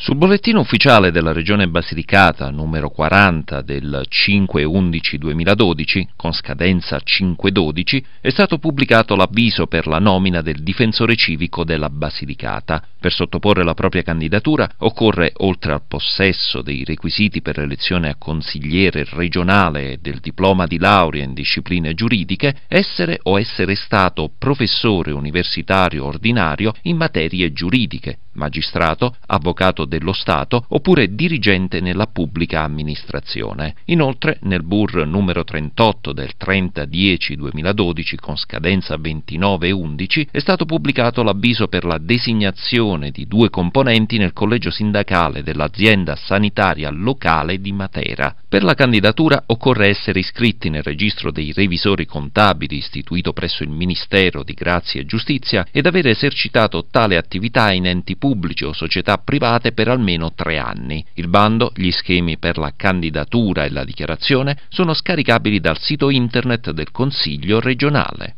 Sul bollettino ufficiale della Regione Basilicata numero 40 del 5-11-2012, con scadenza 5-12, è stato pubblicato l'avviso per la nomina del difensore civico della Basilicata. Per sottoporre la propria candidatura occorre, oltre al possesso dei requisiti per l'elezione a consigliere regionale e del diploma di laurea in discipline giuridiche, essere o essere stato professore universitario ordinario in materie giuridiche, magistrato, avvocato dello Stato oppure dirigente nella pubblica amministrazione. Inoltre, nel BUR numero 38 del 30-10-2012 con scadenza 29-11 è stato pubblicato l'avviso per la designazione di due componenti nel collegio sindacale dell'azienda sanitaria locale di Matera. Per la candidatura occorre essere iscritti nel registro dei revisori contabili istituito presso il Ministero di Grazia e Giustizia ed avere esercitato tale attività in enti pubblici pubbliche o società private per almeno tre anni. Il bando, gli schemi per la candidatura e la dichiarazione sono scaricabili dal sito internet del Consiglio regionale.